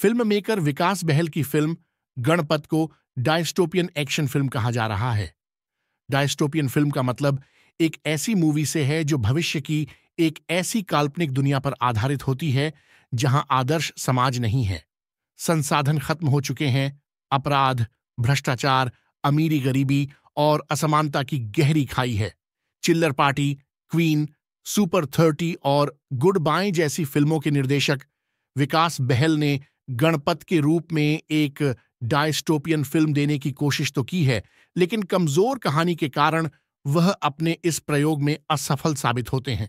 film maker विकास बहल की film Ganpat को dystopian action film कहा जा रहा है डायस्टोपियन फिल्म का मतलब एक ऐसी मूवी से है जो भविष्य की एक ऐसी काल्पनिक दुनिया पर आधारित होती है जहां आदर्श समाज नहीं है संसाधन खत्म हो चुके हैं अपराध भ्रष्टाचार अमीरी गरीबी और असमानता की गहरी खाई है चिल्लर पार्टी क्वीन सुपर थर्टी और गुड बाय जैसी फिल्मों के निर्देशक विकास बहल ने गणपत के रूप में एक डायस्टोपियन फिल्म देने की कोशिश तो की है लेकिन कमजोर कहानी के कारण वह अपने इस प्रयोग में असफल साबित होते हैं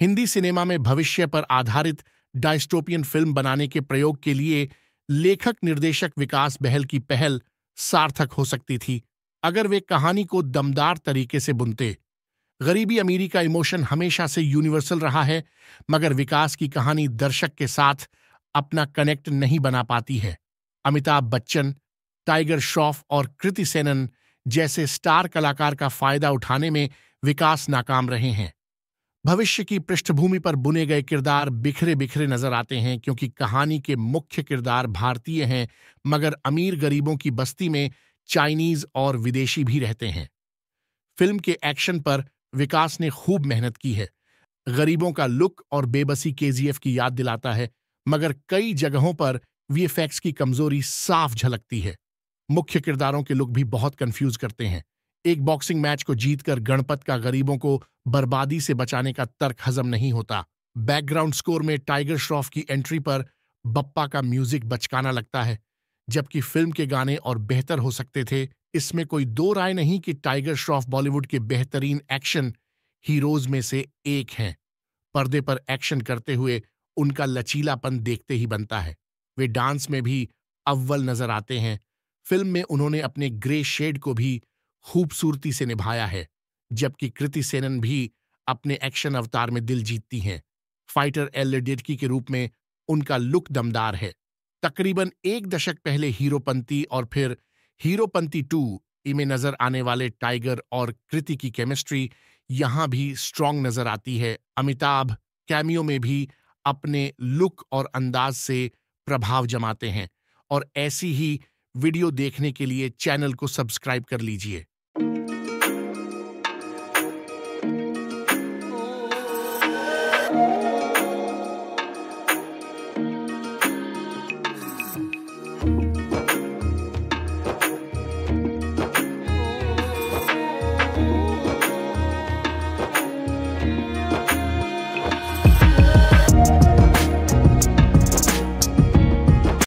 हिंदी सिनेमा में भविष्य पर आधारित डायस्टोपियन फिल्म बनाने के प्रयोग के लिए लेखक निर्देशक विकास बहल की पहल सार्थक हो सकती थी अगर वे कहानी को दमदार तरीके से बुनते गरीबी अमीरी का इमोशन हमेशा से यूनिवर्सल रहा है मगर विकास की कहानी दर्शक के साथ अपना कनेक्ट नहीं बना पाती है अमिताभ बच्चन टाइगर श्रॉफ और कृति सेनन जैसे स्टार कलाकार का फायदा उठाने में विकास नाकाम रहे हैं भविष्य की पृष्ठभूमि पर बुने गए किरदार बिखरे बिखरे नजर आते हैं क्योंकि कहानी के मुख्य किरदार भारतीय हैं मगर अमीर गरीबों की बस्ती में चाइनीज और विदेशी भी रहते हैं फिल्म के एक्शन पर विकास ने खूब मेहनत की है गरीबों का लुक और बेबसी केजीएफ की याद दिलाता है मगर कई जगहों पर वीएफएक्स की कमजोरी साफ झलकती है मुख्य किरदारों के लुक भी बहुत कंफ्यूज करते हैं एक बॉक्सिंग मैच को जीतकर गणपत का गरीबों को बर्बादी से बचाने का तर्क हजम नहीं होता बैकग्राउंड स्कोर में टाइगर श्रॉफ की एंट्री पर बप्पा का म्यूजिक बचकाना लगता है जबकि फिल्म के गाने और बेहतर हो सकते थे इसमें कोई दो राय नहीं कि टाइगर श्रॉफ बॉलीवुड के बेहतरीन एक्शन हीरोज में से एक हैं पर्दे पर एक्शन करते हुए उनका लचीलापन देखते ही बनता है वे डांस में भी अव्वल नजर आते हैं फिल्म में उन्होंने अपने ग्रे शेड को भी खूबसूरती से निभाया है जबकि कृति सेनन भी अपने एक्शन अवतार में दिल जीतती हैं फाइटर एल डेडकी के रूप में उनका लुक दमदार है तकरीबन एक दशक पहले हीरोपंती और फिर हीरोपंती टू इमें नजर आने वाले टाइगर और कृति की केमिस्ट्री यहां भी स्ट्रांग नजर आती है अमिताभ कैमियो में भी अपने लुक और अंदाज से प्रभाव जमाते हैं और ऐसी ही वीडियो देखने के लिए चैनल को सब्सक्राइब कर लीजिए